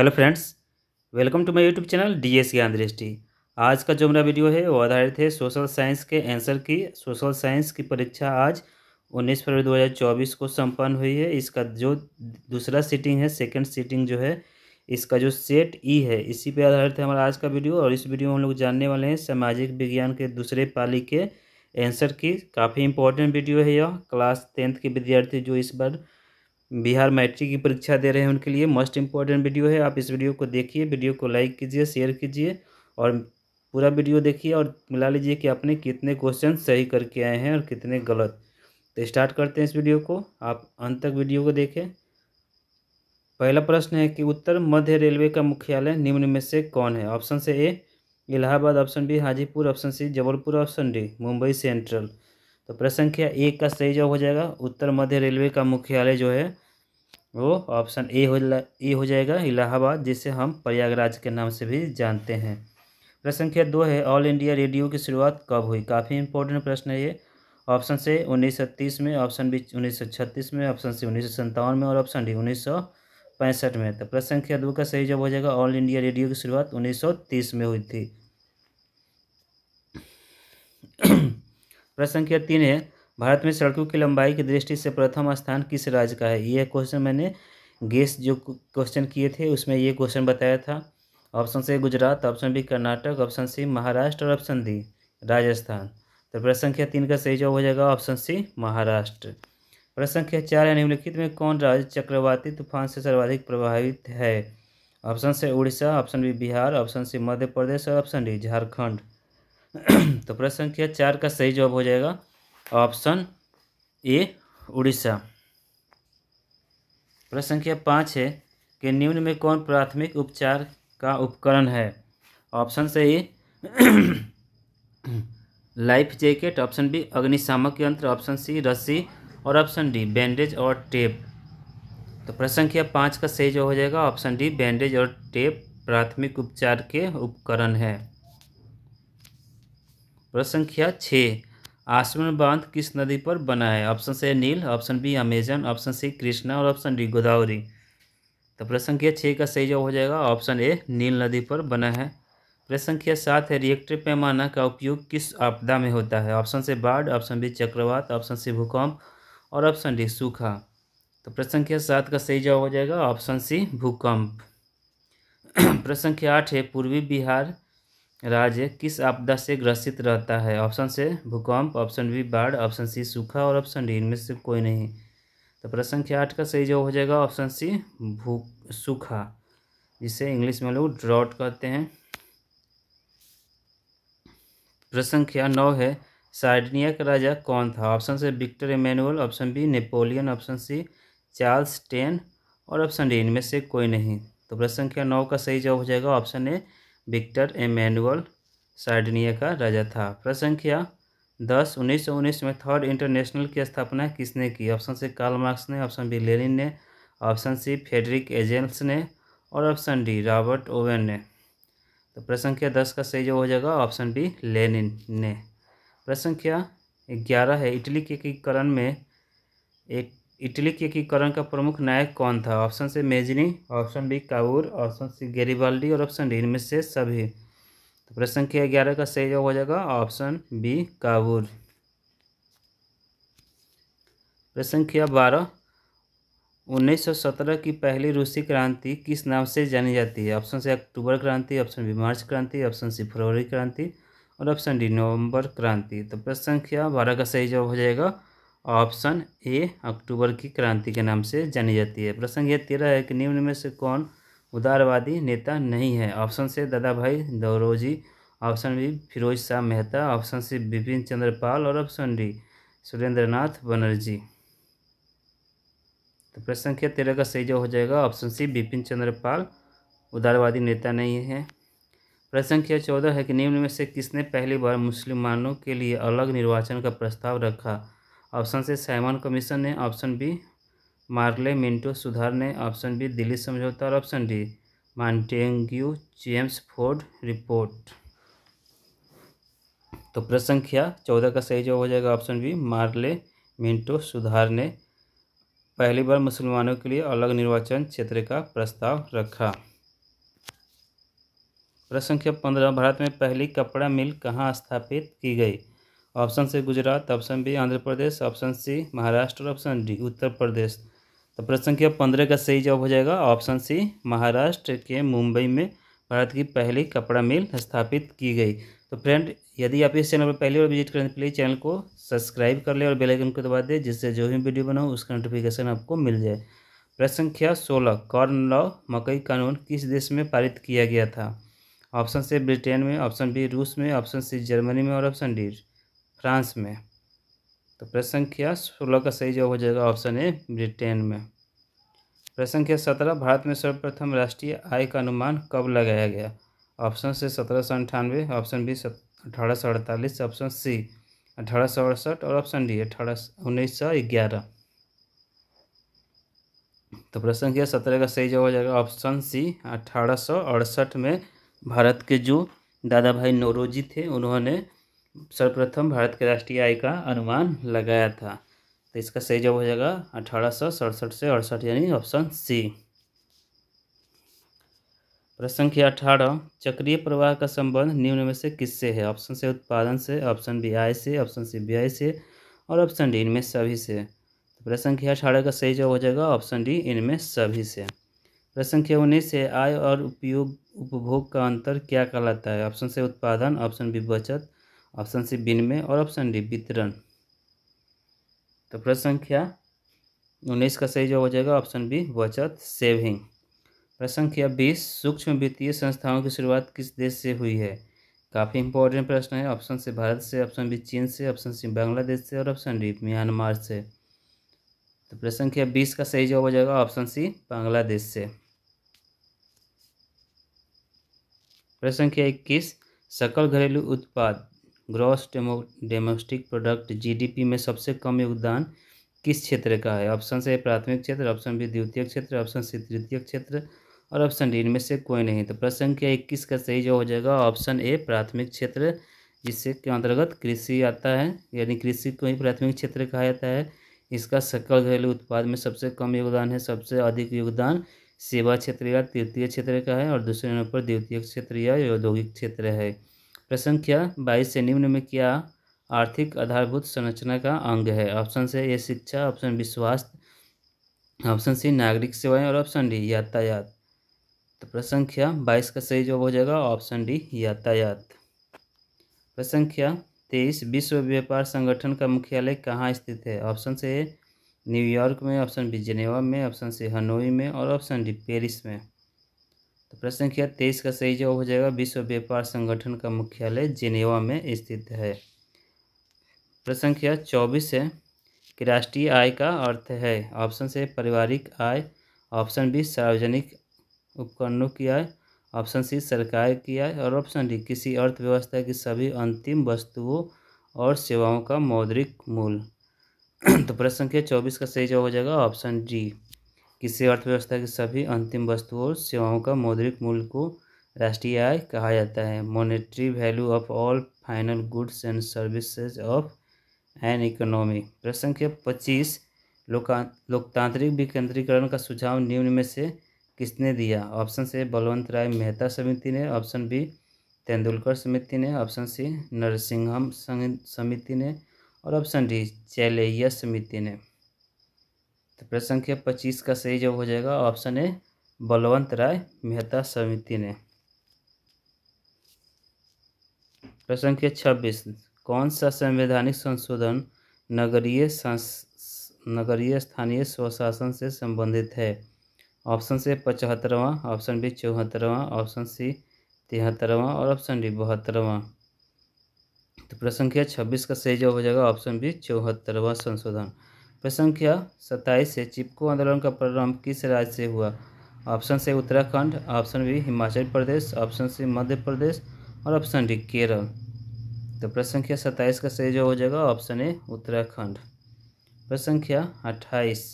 hello friends welcome to my YouTube channel D S Gyan Drishti आज का जो मेरा वीडियो है वो आधारित है सोशल साइंस के आंसर की सोशल साइंस की परीक्षा आज 19 फरवरी 2024 को संपन्न हुई है इसका जो दूसरा सीटिंग है सेकंड सीटिंग जो है इसका जो सेट ई e है इसी पे आधारित है हमारा आज का वीडियो और इस वीडियो में हम लोग जानने वाले हैं सामाजिक विज्ञान के दूसरे पाली के एंसर की काफ़ी इंपॉर्टेंट वीडियो है यह क्लास टेंथ के विद्यार्थी जो इस बार बिहार मैट्रिक की परीक्षा दे रहे हैं उनके लिए मोस्ट इंपॉर्टेंट वीडियो है आप इस वीडियो को देखिए वीडियो को लाइक कीजिए शेयर कीजिए और पूरा वीडियो देखिए और मिला लीजिए कि आपने कितने क्वेश्चन सही करके आए हैं और कितने गलत तो स्टार्ट करते हैं इस वीडियो को आप अंत तक वीडियो को देखें पहला प्रश्न है कि उत्तर मध्य रेलवे का मुख्यालय निम्न में से कौन है ऑप्शन से A Allahabad option B Hajipur option C Jabalpur option D Mumbai central तो प्रश्न संख्या एक का सही जवाब हो जाएगा उत्तर मध्य रेलवे का मुख्यालय जो है वो ऑप्शन ए हो ए हो जाएगा इलाहाबाद जिसे हम प्रयागराज के नाम से भी जानते हैं प्रश्न संख्या दो है ऑल इंडिया रेडियो की शुरुआत कब हुई काफ़ी इंपॉर्टेंट प्रश्न है ये ऑप्शन से उन्नीस में ऑप्शन बी उन्नीस में ऑप्शन सी उन्नीस में और ऑप्शन डी उन्नीस में तो प्रश्न संख्या दो का सही जवाब हो जाएगा ऑल इंडिया रेडियो की शुरुआत 1930 में हुई थी प्रश्न संख्या तीन है भारत में सड़कों की लंबाई की दृष्टि से प्रथम स्थान किस राज्य का है यह क्वेश्चन मैंने गेस जो क्वेश्चन किए थे उसमें ये क्वेश्चन बताया था ऑप्शन से Gujarat option B Karnataka option C Maharashtra और ऑप्शन डी राजस्थान तो प्रश्न संख्या तीन का सही जवाब हो जाएगा ऑप्शन सी महाराष्ट्र प्रश्न संख्या चार या निम्नलिखित में कौन राज्य चक्रवाती तूफान से सर्वाधिक प्रभावित है ऑप्शन से Odisha option B Bihar option C Madhya Pradesh और ऑप्शन डी झारखंड तो प्रश्न संख्या चार का सही जवाब हो जाएगा ऑप्शन ए उड़ीसा प्रश्न संख्या पाँच है कि निम्न में कौन प्राथमिक उपचार का उपकरण है ऑप्शन से A life jacket option B अग्निशामक यंत्र ऑप्शन सी रस्सी और ऑप्शन डी बैंडेज और टेप तो प्रश्न संख्या पाँच का सही जो हो जाएगा ऑप्शन डी बैंडेज और टेप प्राथमिक उपचार के उपकरण है प्रश्न संख्या छः आश्रम बांध किस नदी पर बना है ऑप्शन से Nile option B Amazon option C Krishna और ऑप्शन डी गोदावरी तो प्रश्न संख्या छः का सही जवाब हो जाएगा ऑप्शन ए नील नदी पर बना है प्रश्न संख्या सात है रिएक्टर पैमाना का उपयोग किस आपदा में होता है ऑप्शन से बाढ़ ऑप्शन बी चक्रवात ऑप्शन सी भूकंप और ऑप्शन डी सूखा तो प्रश्न संख्या सात का सही जवाब हो जाएगा ऑप्शन सी भूकंप प्रश्न संख्या आठ है पूर्वी बिहार राज्य किस आपदा से ग्रसित रहता है ऑप्शन से भूकंप ऑप्शन बी बाढ़ ऑप्शन सी सूखा और ऑप्शन डी इनमें से कोई नहीं तो प्रश्न संख्या आठ का सही जवाब हो जाएगा ऑप्शन सी भू सूखा जिसे इंग्लिश में लोग ड्रॉट कहते हैं प्रश्न संख्या नौ है साइडनिया का राजा कौन था ऑप्शन से Victor Emmanuel option B Napoleon option C Charles ten और ऑप्शन डी इनमें से कोई नहीं तो प्रश्न संख्या नौ का सही जवाब हो जाएगा option A Victor Emmanuel Sardinia का राजा था प्रश्न संख्या दस उन्नीस सौ उन्नीस में थर्ड इंटरनेशनल की स्थापना किसने की ऑप्शन सी कार्ल मार्क्स ने ऑप्शन बी लेनिन ने ऑप्शन सी फेडरिक एजेंस ने और ऑप्शन डी रॉबर्ट ओवेन ने तो प्रश्न संख्या दस का सही जो हो जाएगा ऑप्शन बी लेनिन ने प्रश्न संख्या ग्यारह है इटली के एकीकरण में एक इटली के एकीकरण का प्रमुख नायक कौन था ऑप्शन से Mazzini option B Cavour option C Garibaldi और ऑप्शन डी इनमें से सभी तो प्रश्न संख्या ग्यारह का सही जवाब हो जाएगा ऑप्शन बी काबूर प्रश्न संख्या बारह सत्रह की पहली रूसी क्रांति किस नाम से जानी जाती है ऑप्शन से अक्टूबर क्रांति ऑप्शन बी मार्च क्रांति ऑप्शन सी फरवरी क्रांति और ऑप्शन डी नवंबर क्रांति तो प्रश्न संख्या बारह का सही जवाब हो जाएगा ऑप्शन ए अक्टूबर की क्रांति के नाम से जानी जाती है प्रश्न यह तेरह है कि निम्न में से कौन उदारवादी नेता नहीं है ऑप्शन से Dadabhai Naoroji option B Firoz Shah Mehta option C Bipin Chandra Pal और ऑप्शन डी सुरेंद्रनाथ बनर्जी तो प्रश्न संख्या तेरह का सही जो हो जाएगा ऑप्शन सी बिपिन चंद्र पाल उदारवादी नेता नहीं है प्रश्न संख्या चौदह है कि निम्न में से किसने पहली बार मुसलमानों के लिए अलग निर्वाचन का प्रस्ताव रखा ऑप्शन से साइमन कमीशन ने ऑप्शन बी मार्ले मिंटो सुधार ने ऑप्शन बी दिल्ली समझौता और option D Montagu Chelmsford report तो प्रश्न संख्या चौदह का सही जवाब हो जाएगा ऑप्शन बी मार्ले मिंटो सुधार ने पहली बार मुसलमानों के लिए अलग निर्वाचन क्षेत्र का प्रस्ताव रखा प्रश्न संख्या पंद्रह भारत में पहली कपड़ा मिल कहाँ स्थापित की गई ऑप्शन से Gujarat option B Andhra Pradesh option C Maharashtra और ऑप्शन डी उत्तर प्रदेश तो प्रश्न संख्या पंद्रह का सही जवाब हो जाएगा ऑप्शन सी महाराष्ट्र के मुंबई में भारत की पहली कपड़ा मिल स्थापित की गई तो फ्रेंड यदि आप इस चैनल पर पहली बार विजिट करें तो प्लीज़ चैनल को सब्सक्राइब कर लें और बेल आइकन को दबा दें जिससे जो भी वीडियो बनाओ उसका नोटिफिकेशन आपको मिल जाए प्रश्न संख्या सोलह कॉर्न लॉ मकई कानून किस देश में पारित किया गया था ऑप्शन से ब्रिटेन में ऑप्शन बी रूस में ऑप्शन सी जर्मनी में और ऑप्शन डी फ्रांस में तो प्रश्न संख्या सोलह का सही जवाब हो जाएगा ऑप्शन ए ब्रिटेन में प्रश्न संख्या सत्रह भारत में सर्वप्रथम राष्ट्रीय आय का अनुमान कब लगाया गया ऑप्शन से सत्रह सौ अंठानवे ऑप्शन बी अठारह सौ अड़तालीस ऑप्शन सी अठारह सौ अड़सठ और ऑप्शन डी अठारह उन्नीस सौ ग्यारह तो प्रश्न संख्या सत्रह का सही जवाब हो जाएगा ऑप्शन सी अठारह सौ अड़सठ में भारत के जो दादा भाई नौरोजी थे उन्होंने सर्वप्रथम भारत के राष्ट्रीय आय का अनुमान लगाया था तो इसका सही जवाब हो जाएगा अठारह सौ सड़सठ से अड़सठ यानी ऑप्शन सी प्रश्न संख्या अठारह चक्रीय प्रवाह का संबंध निम्न में से किससे है ऑप्शन से उत्पादन से ऑप्शन बी आय से ऑप्शन सी बी आय से और ऑप्शन डी इनमें सभी से तो प्रश्न संख्या अठारह का सही जवाब हो जाएगा ऑप्शन डी इनमें सभी से प्रश्न संख्या उन्नीस से आय और उपयोग उपभोग का अंतर क्या कहलाता है ऑप्शन से उत्पादन ऑप्शन बी बचत ऑप्शन सी विनिमय और ऑप्शन डी वितरण तो प्रश्न संख्या उन्नीस का सही जवाब हो जाएगा ऑप्शन बी बचत सेविंग प्रश्न संख्या बीस सूक्ष्म वित्तीय संस्थाओं की शुरुआत किस देश से हुई है काफ़ी इंपॉर्टेंट प्रश्न है ऑप्शन से भारत से ऑप्शन बी चीन से ऑप्शन सी बांग्लादेश से और ऑप्शन डी म्यांमार से तो प्रश्न संख्या बीस का सही जवाब हो जाएगा ऑप्शन सी बांग्लादेश से प्रश्न संख्या इक्कीस सकल घरेलू उत्पाद ग्रॉस डोमेस्टिक प्रोडक्ट जीडीपी में सबसे कम योगदान किस क्षेत्र का है ऑप्शन से प्राथमिक क्षेत्र ऑप्शन बी द्वितीय क्षेत्र ऑप्शन सी तृतीय क्षेत्र और ऑप्शन डी इनमें से कोई नहीं तो प्रश्न संख्या इक्कीस का सही जो हो जाएगा ऑप्शन ए प्राथमिक क्षेत्र जिससे के अंतर्गत कृषि आता है यानी कृषि को ही प्राथमिक क्षेत्र कहा जाता है इसका सकल घरेलू उत्पाद में सबसे कम योगदान है सबसे अधिक योगदान सेवा क्षेत्र या तृतीय क्षेत्र का है और दूसरे नंबर पर द्वितीय क्षेत्र या औद्योगिक क्षेत्र है प्रश्न क्या बाईस से निम्न में क्या आर्थिक आधारभूत संरचना का अंग है ऑप्शन से ए शिक्षा ऑप्शन बी स्वास्थ्य ऑप्शन सी नागरिक सेवाएं और ऑप्शन डी यातायात तो प्रश्न बाईस का सही जवाब हो जाएगा ऑप्शन डी यातायात प्रश्न तेईस विश्व व्यापार संगठन का मुख्यालय कहाँ स्थित है ऑप्शन से ए न्यूयॉर्क में ऑप्शन बी जेनेवा में ऑप्शन सी हनोई में और ऑप्शन डी पेरिस में तो प्रश्न संख्या तेईस का सही जवाब हो जाएगा विश्व व्यापार संगठन का मुख्यालय जिनेवा में स्थित है प्रश्न संख्या चौबीस है कि राष्ट्रीय आय का अर्थ है ऑप्शन से पारिवारिक आय ऑप्शन बी सार्वजनिक उपकरणों की आय ऑप्शन सी सरकार की आय और ऑप्शन डी किसी अर्थव्यवस्था की सभी अंतिम वस्तुओं और सेवाओं का मौद्रिक मूल तो प्रश्न संख्या चौबीस का सही जवाब हो जाएगा ऑप्शन डी किसी अर्थव्यवस्था की सभी अंतिम वस्तुओं और सेवाओं का मौद्रिक मूल्य को राष्ट्रीय आय कहा जाता है monetary value of all final goods and services of an economy प्रश्न संख्या पच्चीस लोकतांत्रिक विकेंद्रीकरण का सुझाव निम्न में से किसने दिया ऑप्शन से बलवंत राय मेहता समिति ने ऑप्शन बी तेंदुलकर समिति ने ऑप्शन सी नरसिंहम समिति ने और ऑप्शन डी चैलैया समिति ने तो प्रश्न संख्या पच्चीस का सही जवाब हो जाएगा ऑप्शन ए बलवंत राय मेहता समिति ने प्रश्न संख्या छब्बीस कौन सा संवैधानिक संशोधन नगरीय नगरीय स्थानीय स्वशासन से संबंधित है ऑप्शन से पचहत्तरवा ऑप्शन बी चौहत्तरवां ऑप्शन सी तिहत्तरवां और ऑप्शन डी बहत्तरवा तो प्रश्न संख्या छब्बीस का सही जवाब हो जाएगा ऑप्शन बी चौहत्तरवा संशोधन प्रश्न संख्या सत्ताईस से चिपको आंदोलन का प्रारंभ किस राज्य से हुआ ऑप्शन से Uttarakhand option B Himachal Pradesh option C Madhya Pradesh और ऑप्शन डी केरल तो प्रश्न संख्या सत्ताईस का सही जो हो जाएगा ऑप्शन ए उत्तराखंड प्रश्न संख्या अट्ठाईस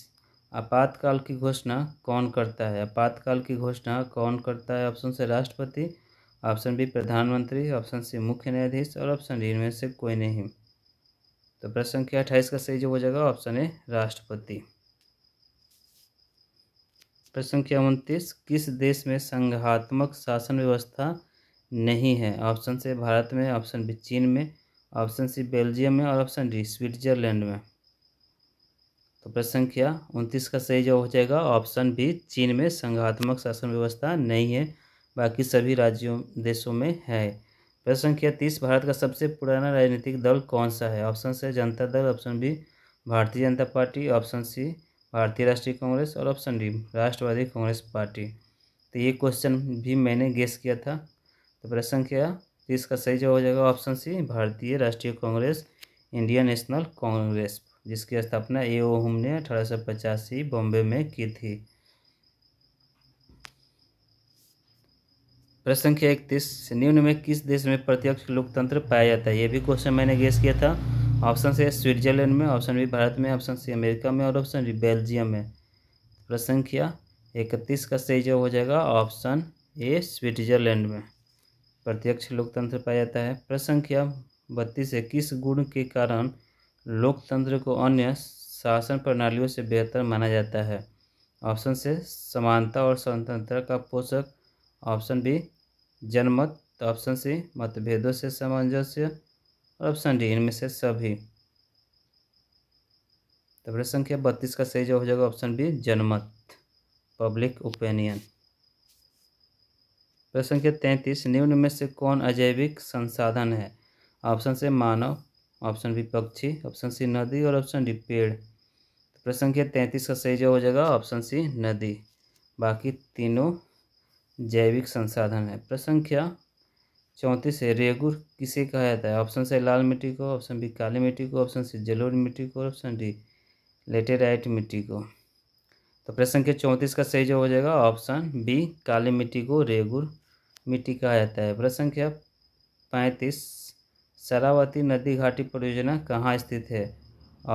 आपातकाल की घोषणा कौन करता है आपातकाल की घोषणा कौन करता है ऑप्शन से राष्ट्रपति ऑप्शन बी प्रधानमंत्री ऑप्शन सी मुख्य न्यायाधीश और ऑप्शन डी इनमें से कोई नहीं तो प्रश्न संख्या अट्ठाईस का सही जो हो जाएगा ऑप्शन ए राष्ट्रपति प्रश्न संख्या उनतीस किस देश में संघात्मक शासन व्यवस्था नहीं है ऑप्शन से भारत में ऑप्शन बी चीन में ऑप्शन सी बेल्जियम में और ऑप्शन डी स्विट्जरलैंड में तो प्रश्न संख्या उनतीस का सही जवाब हो जाएगा ऑप्शन बी चीन में संघात्मक शासन व्यवस्था नहीं है बाकी सभी राज्यों देशों में है प्रश्न संख्या तीस भारत का सबसे पुराना राजनीतिक दल कौन सा है ऑप्शन से जनता दल ऑप्शन बी भारतीय जनता पार्टी ऑप्शन सी भारतीय राष्ट्रीय कांग्रेस और option D Rashtravadi Congress party तो ये क्वेश्चन भी मैंने गेस किया था तो प्रश्न संख्या तीस का सही जवाब हो जाएगा ऑप्शन सी भारतीय राष्ट्रीय कांग्रेस इंडियन नेशनल कांग्रेस जिसकी स्थापना ए ओ हम ने अठारह बॉम्बे में की थी प्रश्न संख्या इकतीस निम्न में किस देश में प्रत्यक्ष लोकतंत्र पाया जाता है ये भी क्वेश्चन मैंने गेस किया था ऑप्शन से स्विट्जरलैंड में ऑप्शन बी भारत में ऑप्शन सी अमेरिका में और ऑप्शन डी बेल्जियम में प्रश्न संख्या इकतीस का सही जवाब हो जाएगा ऑप्शन ए स्विट्जरलैंड में प्रत्यक्ष लोकतंत्र पाया जाता है प्रश्न संख्या बत्तीस है किस गुण के कारण लोकतंत्र को अन्य शासन प्रणालियों से बेहतर माना जाता है ऑप्शन से समानता और स्वतंत्रता का पोषक ऑप्शन बी जनमत तो ऑप्शन सी मतभेदों से सामंजस्य और ऑप्शन डी इनमें से सभी तो प्रश्न संख्या बत्तीस का सही जवाब हो जाएगा ऑप्शन बी जनमत पब्लिक ओपिनियन प्रश्न संख्या तैंतीस निम्न में से कौन अजैविक संसाधन है ऑप्शन से मानव ऑप्शन बी पक्षी ऑप्शन सी नदी और ऑप्शन डी पेड़ तो प्रश्न संख्या तैंतीस का सही जवाब हो जाएगा ऑप्शन सी नदी बाकी तीनों जैविक संसाधन है प्रश्न चौंतीस है रेगुर किसे कहा जाता है ऑप्शन से लाल मिट्टी को ऑप्शन बी काली मिट्टी को ऑप्शन सी जलोर मिट्टी को ऑप्शन डी लेटेराइट मिट्टी को तो प्रश्न के चौंतीस का सही जो हो जाएगा ऑप्शन बी काली मिट्टी को रेगुर मिट्टी कहा जाता है प्रश्न संख्या पैंतीस शरावती नदी घाटी परियोजना कहाँ स्थित है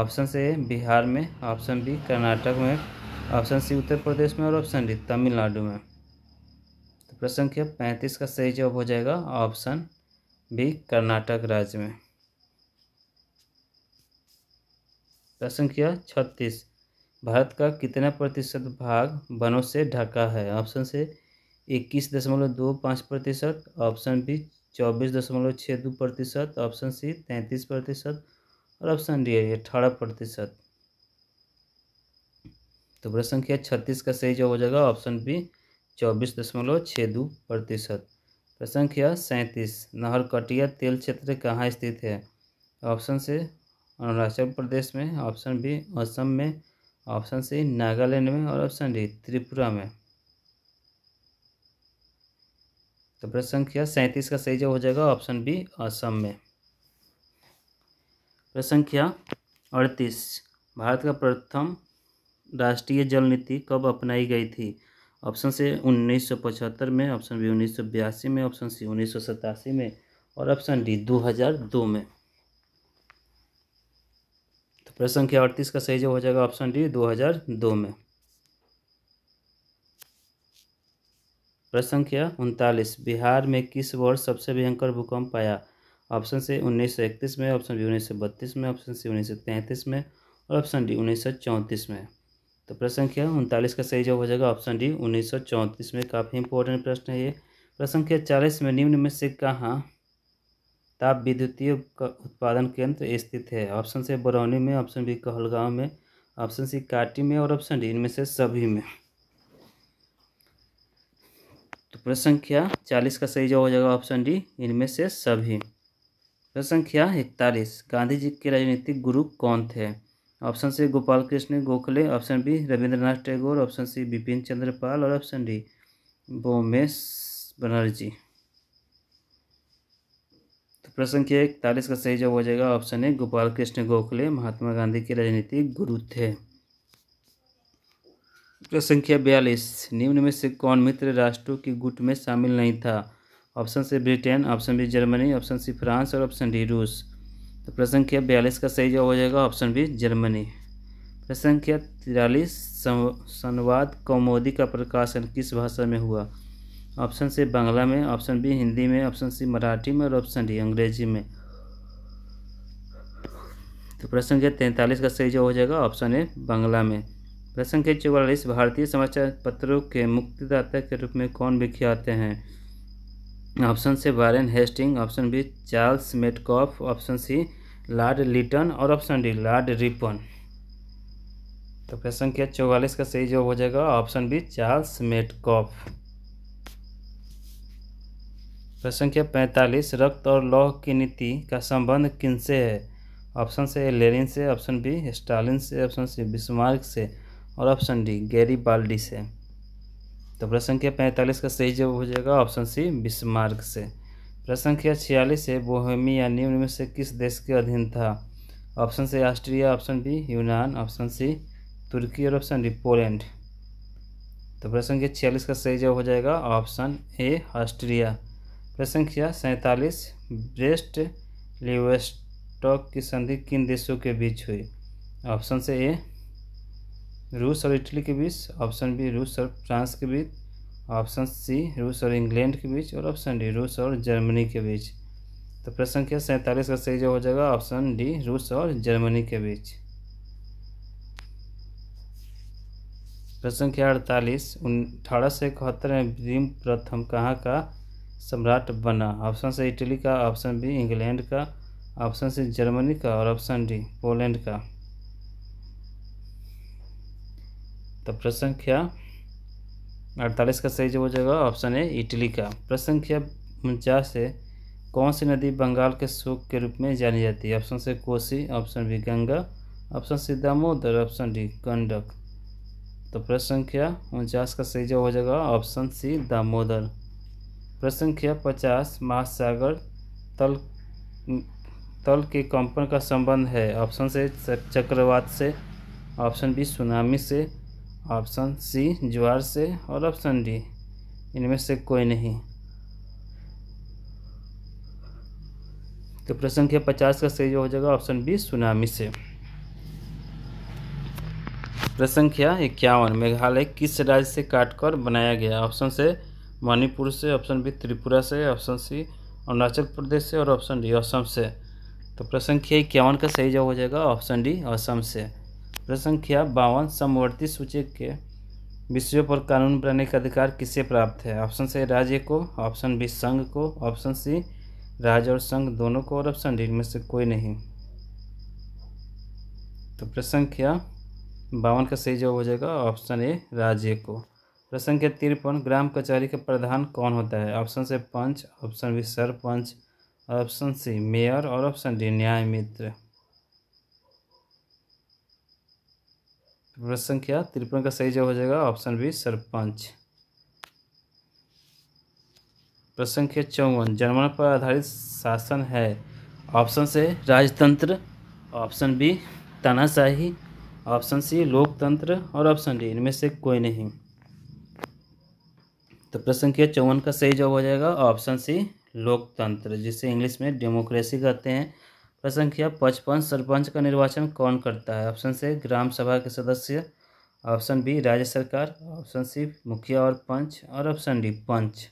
ऑप्शन से बिहार में ऑप्शन बी कर्नाटक में ऑप्शन सी उत्तर प्रदेश में और ऑप्शन डी तमिलनाडु में प्रश्न संख्या पैंतीस का सही जवाब हो जाएगा ऑप्शन बी कर्नाटक राज्य में प्रश्न संख्या छत्तीस भारत का कितना प्रतिशत भाग वनों से ढका है ऑप्शन से इक्कीस दशमलव दो पाँच प्रतिशत ऑप्शन बी चौबीस दशमलव छः दो प्रतिशत ऑप्शन सी तैंतीस प्रतिशत और ऑप्शन डी है अठारह प्रतिशत तो प्रश्न संख्या छत्तीस का सही जवाब हो जाएगा ऑप्शन बी चौबीस दशमलव छः दो प्रतिशत प्रश्न संख्या सैंतीस नहरकटिया तेल क्षेत्र कहाँ स्थित है ऑप्शन से अरुणाचल प्रदेश में ऑप्शन बी असम में ऑप्शन सी नागालैंड में और ऑप्शन डी त्रिपुरा में तो प्रश्न संख्या सैंतीस का सही जवाब हो जाएगा ऑप्शन बी असम में प्रश्न संख्या अड़तीस भारत का प्रथम राष्ट्रीय जल नीति कब अपनाई गई थी ऑप्शन से उन्नीस सौ पचहत्तर में ऑप्शन बी उन्नीस सौ बयासी में ऑप्शन सी उन्नीस सौ सतासी में और ऑप्शन डी दो हज़ार दो में तो प्रश्न संख्या अड़तीस का सही जवाब हो जाएगा ऑप्शन डी दो हज़ार दो में प्रश्न संख्या उनतालीस बिहार में किस वर्ष सबसे भयंकर भूकंप आया ऑप्शन से उन्नीस सौ इकतीस में ऑप्शन बी उन्नीस सौ बत्तीस में ऑप्शन सी उन्नीस सौ तैंतीस में और ऑप्शन डी उन्नीस सौ चौंतीस में तो प्रश्न संख्या उनतालीस का सही जवाब हो जाएगा ऑप्शन डी उन्नीस में काफ़ी इंपॉर्टेंट प्रश्न है ये प्रश्न संख्या चालीस में निम्न में से कहाँ ताप विद्युतीय उत्पादन केंद्र स्थित है ऑप्शन से बरौनी में ऑप्शन बी कहलगांव में ऑप्शन सी काटी में और ऑप्शन डी इनमें से सभी में तो प्रश्न संख्या चालीस का सही जवाब हो जाएगा ऑप्शन डी इनमें से सभी प्रश्न संख्या इकतालीस गांधी जी के राजनीतिक गुरु कौन थे ऑप्शन से Gopal Krishna Gokhale option B Rabindranath Tagore option C Bipin Chandra Pal और ऑप्शन डी बोमेश बनर्जी तो प्रश्न संख्या इकतालीस का सही जवाब हो जाएगा ऑप्शन ए गोपाल कृष्ण गोखले महात्मा गांधी के राजनीतिक गुरु थे प्रश्न संख्या बयालीस निम्न में से कौन मित्र राष्ट्रों के गुट में शामिल नहीं था ऑप्शन से Britain option B Germany option C France और ऑप्शन डी रूस तो प्रश्न संख्या बयालीस का सही जवाब हो जाएगा ऑप्शन बी जर्मनी प्रश्न संख्या तिरालीस संवाद कौमोदी का प्रकाशन किस भाषा में हुआ ऑप्शन से बांग्ला में ऑप्शन बी हिंदी में ऑप्शन सी मराठी में और ऑप्शन डी अंग्रेजी में तो प्रश्न संख्या तैंतालीस का सही जवाब हो जाएगा ऑप्शन ए बांग्ला में प्रश्न संख्या चौवालीस भारतीय समाचार पत्रों के मुक्तिदाता के रूप में कौन विख्यात हैं ऑप्शन से Warren Hastings option B Charles Metcalfe option C Lord Lytton और ऑप्शन डी लार्ड रिपन तो प्रश्न क्या चौवालीस का सही जवाब हो जाएगा ऑप्शन बी चार्ल्स मेटकॉफ प्रश्न संख्या पैंतालीस रक्त और लौह की नीति का संबंध किनसे है ऑप्शन से लेरिन से ऑप्शन बी स्टालिन से ऑप्शन सी बिस्मार्क से और ऑप्शन डी गैरी बाल्डी से तो प्रश्न संख्या पैंतालीस का सही जवाब हो जाएगा ऑप्शन सी बिस्मार्क से प्रश्न संख्या छियालीस है या निम्न में से किस देश के अधीन था ऑप्शन से ऑस्ट्रिया ऑप्शन बी यूनान ऑप्शन सी तुर्की और ऑप्शन डी पोलैंड तो प्रश्न संख्या छियालीस का सही जवाब हो जाएगा ऑप्शन ए ऑस्ट्रिया प्रश्न संख्या सैंतालीस ब्रेस्ट लिवेस्टॉक की संधि किन देशों के बीच हुई ऑप्शन से ए रूस और इटली के बीच ऑप्शन बी रूस और फ्रांस के बीच ऑप्शन सी रूस और इंग्लैंड के बीच और ऑप्शन डी रूस और जर्मनी के बीच तो प्रश्न संख्या सैंतालीस का सही जो हो जाएगा ऑप्शन डी रूस और जर्मनी के बीच प्रश्न संख्या अड़तालीस अठारह सौ इकहत्तर में भीम प्रथम कहाँ का सम्राट बना ऑप्शन से इटली का ऑप्शन बी इंग्लैंड का ऑप्शन सी जर्मनी का और ऑप्शन डी पोलैंड का तो प्रश्न संख्या अड़तालीस का सही जवाब हो जाएगा ऑप्शन ए इटली का प्रश्न संख्या उनचास है कौन सी नदी बंगाल के शोक के रूप में जानी जाती है ऑप्शन से Kosi option B Ganga option C Damodar option D Gandak तो प्रश्न संख्या उनचास का सही जवाब हो जाएगा ऑप्शन सी दामोदर प्रश्न संख्या पचास महासागर तल तल के कंपन का संबंध है ऑप्शन से चक्रवात से ऑप्शन बी सुनामी से ऑप्शन सी ज्वार से और ऑप्शन डी इनमें से कोई नहीं तो प्रश्न के पचास का सही हो जाएगा ऑप्शन बी सुनामी से प्रश्न संख्या इक्यावन मेघालय किस राज्य से काटकर बनाया गया ऑप्शन से मणिपुर से ऑप्शन बी त्रिपुरा से ऑप्शन सी अरुणाचल प्रदेश से और ऑप्शन डी असम से तो प्रश्न इक्यावन का सही जवाब हो जाएगा ऑप्शन डी असम से प्रश्न संख्या बावन समवर्ती सूचक के विषयों पर कानून बनाने का अधिकार किसे प्राप्त है ऑप्शन से राज्य को ऑप्शन बी संघ को ऑप्शन सी राज्य और संघ दोनों को और ऑप्शन डी में से कोई नहीं तो प्रश्न संख्या बावन का सही जवाब हो जाएगा ऑप्शन ए राज्य को प्रश्न संख्या तिरपन ग्राम कचहरी का प्रधान कौन होता है ऑप्शन से panch option B sarpanch option C mayor और ऑप्शन डी न्याय मित्र प्रश्न संख्या तिरपन का सही जवाब हो जाएगा ऑप्शन बी सरपंच प्रश्न संख्या चौवन जर्मन पर आधारित शासन है ऑप्शन से राजतंत्र ऑप्शन बी तानाशाही ऑप्शन सी लोकतंत्र और ऑप्शन डी इनमें से कोई नहीं तो प्रश्न संख्या चौवन का सही जवाब हो जाएगा ऑप्शन सी लोकतंत्र जिसे इंग्लिश में डेमोक्रेसी कहते हैं प्रश्न संख्या पचपन सरपंच का निर्वाचन कौन करता है ऑप्शन से ग्राम सभा के सदस्य ऑप्शन बी राज्य सरकार ऑप्शन सी मुखिया और पंच और ऑप्शन डी पंच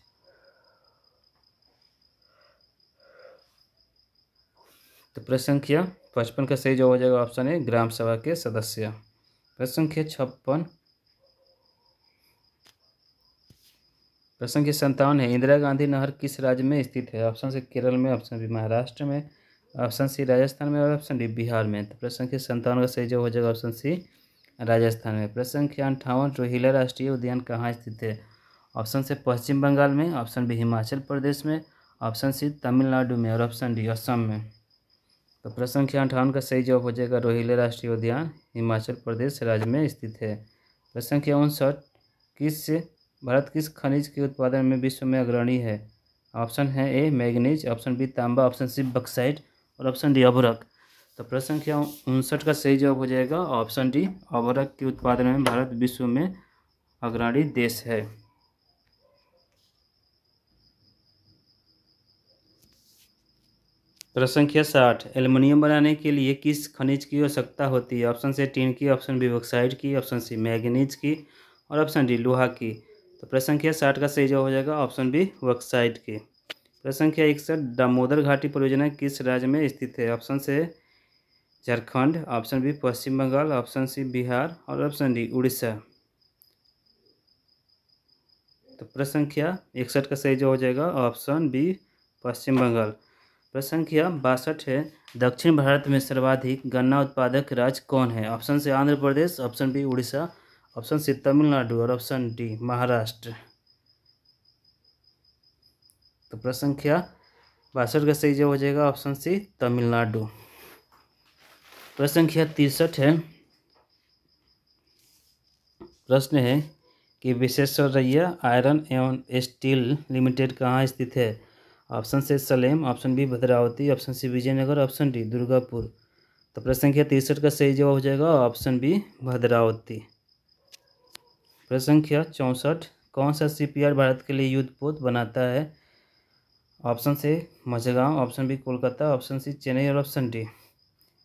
तो प्रश्न संख्या पचपन का सही जवाब हो जाएगा ऑप्शन ए ग्राम सभा के सदस्य प्रश्न संख्या छप्पन प्रश्न संख्या संतावन है इंदिरा गांधी नहर किस राज्य में स्थित है ऑप्शन से केरल में ऑप्शन बी महाराष्ट्र में ऑप्शन सी राजस्थान में और ऑप्शन डी बिहार में तो प्रश्न संख्या संतावन का सही जवाब हो जाएगा ऑप्शन सी राजस्थान में प्रश्न संख्या अंठावन रोहिला राष्ट्रीय उद्यान कहाँ स्थित है ऑप्शन से पश्चिम बंगाल में ऑप्शन बी हिमाचल प्रदेश में ऑप्शन सी तमिलनाडु में और ऑप्शन डी असम में तो प्रश्न संख्या अंठावन का सही जवाब हो जाएगा रोहिले राष्ट्रीय उद्यान हिमाचल प्रदेश राज्य में स्थित है प्रश्न संख्या उनसठ किस भारत किस खनिज के उत्पादन में विश्व में अग्रणी है ऑप्शन है ए मैग्नीज ऑप्शन बी तांबा ऑप्शन सी बक्साइड और ऑप्शन डी अभरक तो प्रश्न संख्या उनसठ का सही जवाब हो जाएगा ऑप्शन डी अभरक के उत्पादन में भारत विश्व में अग्रणी देश है प्रश्न संख्या साठ एल्युमिनियम बनाने के लिए किस खनिज की आवश्यकता हो होती है ऑप्शन से टीन की ऑप्शन बी ऑक्साइड की ऑप्शन सी मैगनीज की और ऑप्शन डी लोहा की तो प्रश्न संख्या साठ का सही जवाब हो जाएगा ऑप्शन बी ऑक्साइड की प्रश्न संख्या इकसठ दामोदर घाटी परियोजना किस राज्य में स्थित है ऑप्शन से Jharkhand option B Paschim Bengal option C Bihar और ऑप्शन डी उड़ीसा तो प्रश्न संख्या इकसठ का सही जो हो जाएगा ऑप्शन बी पश्चिम बंगाल प्रश्न संख्या बासठ है दक्षिण भारत में सर्वाधिक गन्ना उत्पादक राज्य कौन है ऑप्शन से Andhra Pradesh option B Odisha option C Tamil Nadu और ऑप्शन डी महाराष्ट्र तो प्रश्न संख्या बासठ का सही जवाब हो जाएगा ऑप्शन सी तमिलनाडु प्रश्न संख्या तिरसठ है प्रश्न है कि रैया आयरन एवं स्टील लिमिटेड कहाँ स्थित है ऑप्शन से Salem option B Bhadravati option C Vijayanagar option D Durgapur तो प्रश्न संख्या तिरसठ का सही जवाब हो जाएगा ऑप्शन बी भद्रावती प्रश्न संख्या चौंसठ कौन सा सीपीआर भारत के लिए युद्धपोत बनाता है ऑप्शन से Mazagaon option B Kolkata option C Chennai और ऑप्शन डी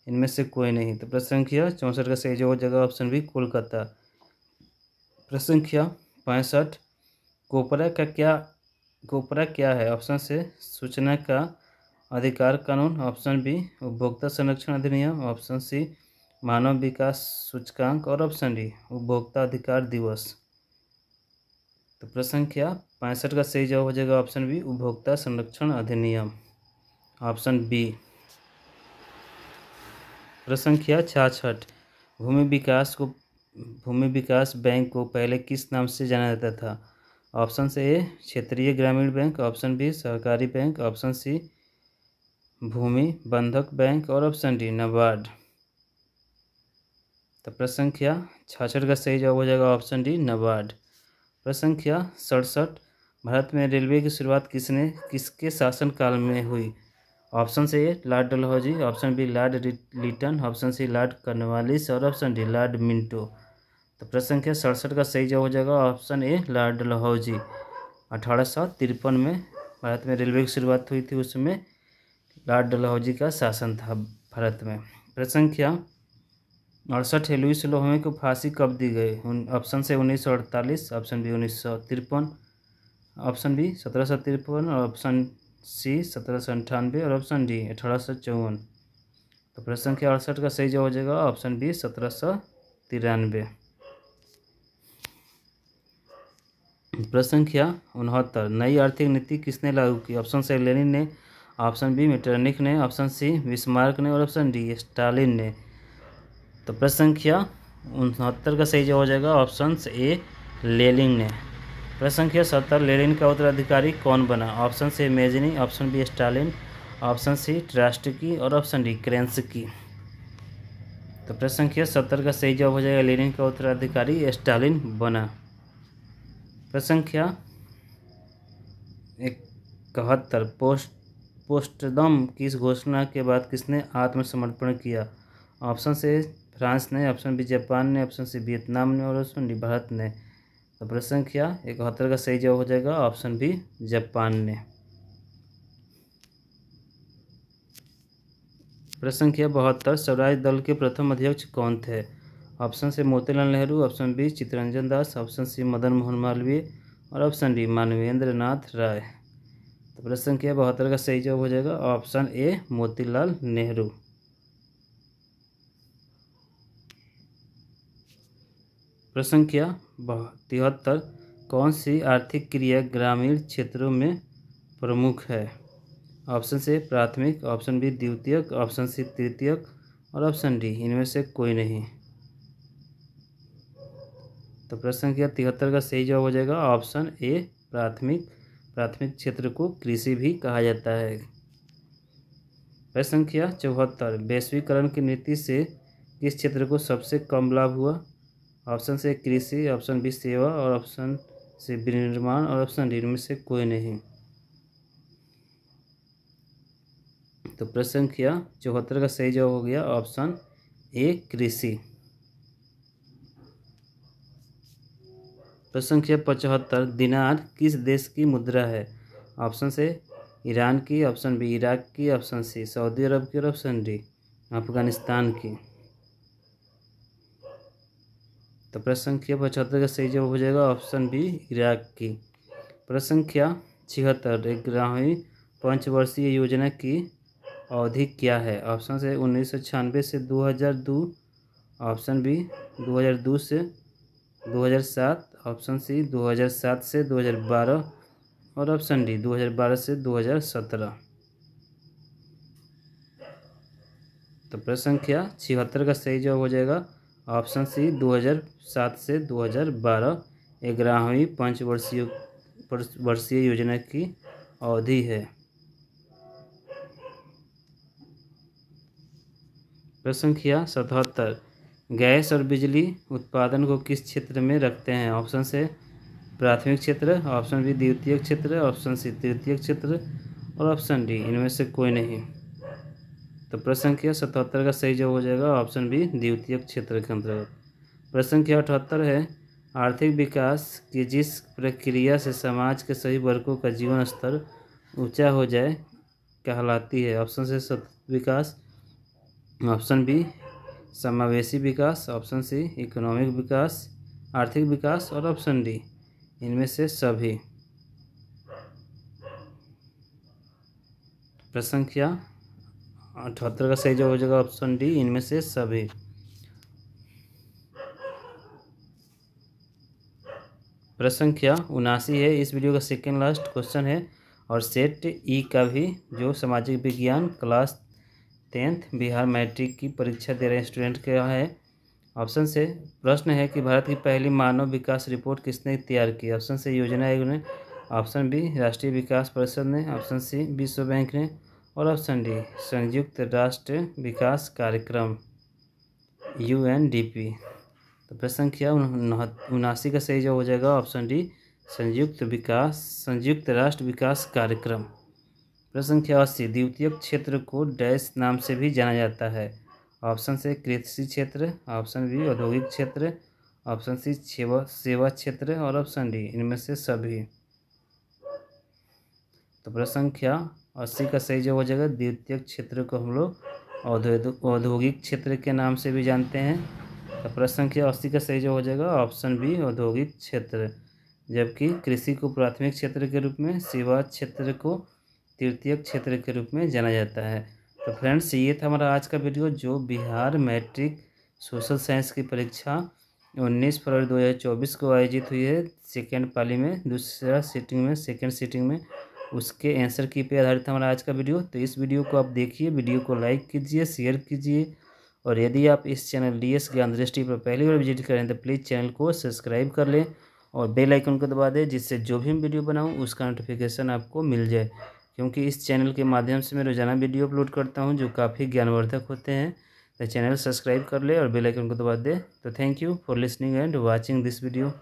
इनमें से कोई नहीं तो प्रश्न संख्या चौंसठ का सही जो जगह ऑप्शन बी कोलकाता प्रश्न संख्या पैंसठ कोपरा का क्या कोपरा क्या है ऑप्शन से सूचना का अधिकार कानून ऑप्शन बी उपभोक्ता संरक्षण अधिनियम ऑप्शन सी मानव विकास सूचकांक और ऑप्शन डी उपभोक्ता अधिकार दिवस तो प्रश्न संख्या पैंसठ का सही जवाब हो जाएगा ऑप्शन बी उपभोक्ता संरक्षण अधिनियम ऑप्शन बी प्रश्न संख्या छाछठ भूमि विकास को भूमि विकास बैंक को पहले किस नाम से जाना जाता था ऑप्शन ए क्षेत्रीय ग्रामीण बैंक ऑप्शन बी सहकारी बैंक ऑप्शन सी भूमि बंधक बैंक और ऑप्शन डी नबार्ड तो प्रश्न संख्या छाछठ का सही जवाब हो जाएगा ऑप्शन डी नबार्ड प्रश्न संख्या सड़सठ भारत में रेलवे की शुरुआत किसने किसके शासनकाल में हुई ऑप्शन से Lord Dalhousie option B Lord Lytton option C Lord Cornwallis और ऑप्शन डी लॉर्ड मिंटो तो प्रश्न संख्या सड़सठ का सही जवाब हो जाएगा ऑप्शन ए लॉर्ड डलहौजी अठारह सौ तिरपन में भारत में रेलवे की शुरुआत हुई थी उसमें लॉर्ड डलहौजी का शासन था भारत में प्रश्न संख्या अड़सठ है लुइस लोहमे को फांसी कब दी गई ऑप्शन से उन्नीस सौ अड़तालीस ऑप्शन बी उन्नीस सौ तिरपन ऑप्शन बी सत्रह सौ तिरपन और ऑप्शन सी सत्रह सौ अंठानवे और ऑप्शन डी अठारह सौ चौवन तो प्रश्न संख्या अड़सठ का सही जवाब हो जाएगा ऑप्शन बी सत्रह सौ तिरानवे प्रश्न संख्या उनहत्तर नई आर्थिक नीति किसने लागू की ऑप्शन से लेनिन ने ऑप्शन बी मिटरनिक ने ऑप्शन सी विस्मार्क ने और ऑप्शन डी स्टालिन ने तो प्रश्न संख्या उनहत्तर का सही जवाब हो जाएगा ऑप्शन ए लेलिन ने प्रश्न संख्या सत्तर लेनिन का उत्तराधिकारी कौन बना ऑप्शन से Mazzini option B Stalin option C की और ऑप्शन डी क्रेंस की तो प्रश्न संख्या सत्तर का सही जवाब हो जाएगा लेनिन का उत्तराधिकारी स्टालिन बना प्रश्न संख्या इकहत्तर पोस्ट पोस्टदम इस घोषणा के बाद किसने आत्मसमर्पण किया ऑप्शन से फ्रांस ने ऑप्शन बी जापान ने ऑप्शन सी वियतनाम ने और ऑप्शन डी भारत ने तो प्रश्न क्या इकहत्तर का सही जवाब हो जाएगा ऑप्शन बी जापान ने प्रश्न किया बहत्तर स्वराज दल के प्रथम अध्यक्ष कौन थे ऑप्शन से Motilal Nehru option B Chittaranjan Das option C Madan Mohan Malviya और ऑप्शन डी मानवेंद्र नाथ राय तो प्रश्न किया बहत्तर का सही जवाब हो जाएगा ऑप्शन ए मोतीलाल नेहरू प्रश्न किया तिहत्तर कौन सी आर्थिक क्रिया ग्रामीण क्षेत्रों में प्रमुख है ऑप्शन से प्राथमिक ऑप्शन बी द्वितीयक ऑप्शन सी तृतीयक और ऑप्शन डी इनमें से कोई नहीं तो प्रश्न संख्या तिहत्तर का सही जवाब हो जाएगा ऑप्शन ए प्राथमिक प्राथमिक क्षेत्र को कृषि भी कहा जाता है प्रश्न संख्या चौहत्तर वैश्वीकरण की नीति से किस क्षेत्र को सबसे कम लाभ हुआ ऑप्शन से कृषि ऑप्शन बी सेवा और ऑप्शन से विनिर्माण और ऑप्शन डी में से कोई नहीं तो प्रश्न किया चौहत्तर का सही जवाब हो गया ऑप्शन ए कृषि प्रश्न किया पचहत्तर दिनार किस देश की मुद्रा है ऑप्शन से ईरान की ऑप्शन बी इराक की ऑप्शन सी सऊदी अरब की और ऑप्शन डी अफगानिस्तान की तो प्रश्न संख्या पचहत्तर का सही जवाब हो जाएगा ऑप्शन बी इराक की प्रश्न संख्या छिहत्तर एक ग्रामीण पंचवर्षीय योजना की अवधि क्या है ऑप्शन से उन्नीस सौ छियानवे से दो हज़ार दो ऑप्शन बी दो हज़ार दो से दो हज़ार सात ऑप्शन सी दो हज़ार सात से दो हज़ार बारह और ऑप्शन डी दो हज़ार बारह से दो हज़ार सत्रह तो प्रश्न संख्या छिहत्तर का सही जवाब हो जाएगा ऑप्शन सी 2007 से 2012 ग्यारहवीं पंचवर्षीय वर्षीय योजना की अवधि है प्रश्न संख्या सतहत्तर गैस और बिजली उत्पादन को किस क्षेत्र में रखते हैं ऑप्शन से प्राथमिक क्षेत्र ऑप्शन बी द्वितीय क्षेत्र ऑप्शन सी तृतीय क्षेत्र और ऑप्शन डी इनमें से कोई नहीं तो प्रश्न संख्या सतहत्तर का सही जवाब हो जाएगा ऑप्शन बी द्वितीय क्षेत्र के अंतर्गत प्रश्न संख्या अठहत्तर है आर्थिक विकास की जिस प्रक्रिया से समाज के सभी वर्गों का जीवन स्तर ऊंचा हो जाए कहलाती है ऑप्शन से सत विकास ऑप्शन बी समावेशी विकास ऑप्शन सी इकोनॉमिक विकास आर्थिक विकास और ऑप्शन डी इनमें से सभी प्रसंख्या अठहत्तर का सही जवाब हो जाएगा ऑप्शन डी इनमें से सभी प्रश्न संख्या उनासी है इस वीडियो का सेकेंड लास्ट क्वेश्चन है और सेट ई e का भी जो सामाजिक विज्ञान क्लास टेंथ बिहार मैट्रिक की परीक्षा दे रहे स्टूडेंट का है ऑप्शन से प्रश्न है कि भारत की पहली मानव विकास रिपोर्ट किसने तैयार की ऑप्शन से योजना आयोग ने ऑप्शन बी राष्ट्रीय विकास परिषद ने ऑप्शन सी विश्व बैंक ने और ऑप्शन डी संयुक्त राष्ट्र विकास कार्यक्रम यू एन डी पी तो प्रश्न संख्या उनासी का सही जवाब हो जाएगा ऑप्शन डी संयुक्त विकास संयुक्त राष्ट्र विकास कार्यक्रम प्रश्न संख्या अस्सी द्वितीय क्षेत्र को डैश नाम से भी जाना जाता है ऑप्शन से कृषि क्षेत्र ऑप्शन बी औद्योगिक क्षेत्र ऑप्शन सी सेवा सेवा क्षेत्र और ऑप्शन डी इनमें से सभी तो प्रश्न संख्या अस्सी का सही जवाब हो जाएगा द्वितीय क्षेत्र को हम लोग औद्योगिक क्षेत्र के नाम से भी जानते हैं तो प्रश्न संख्या अस्सी का सही जवाब हो जाएगा ऑप्शन बी औद्योगिक क्षेत्र जबकि कृषि को प्राथमिक क्षेत्र के रूप में सेवा क्षेत्र को तृतीय क्षेत्र के रूप में जाना जाता है तो फ्रेंड्स ये था हमारा आज का वीडियो जो बिहार मैट्रिक सोशल साइंस की परीक्षा 19 फरवरी 2024 को आयोजित हुई है सेकेंड पाली में दूसरा सीटिंग में सेकेंड सीटिंग में उसके आंसर की पे आधारित हमारा आज का वीडियो तो इस वीडियो को आप देखिए वीडियो को लाइक कीजिए शेयर कीजिए और यदि आप इस चैनल डी एस ज्ञान दृष्टि पर पहली बार विजिट करें तो प्लीज़ चैनल को सब्सक्राइब कर लें और बेल आइकन को दबा दें जिससे जो भी वीडियो बनाऊँ उसका नोटिफिकेशन आपको मिल जाए क्योंकि इस चैनल के माध्यम से मैं रोजाना वीडियो अपलोड करता हूँ जो काफ़ी ज्ञानवर्धक होते हैं तो चैनल सब्सक्राइब कर ले और बेल आइकन को दबा दे तो thank you for listening and watching this video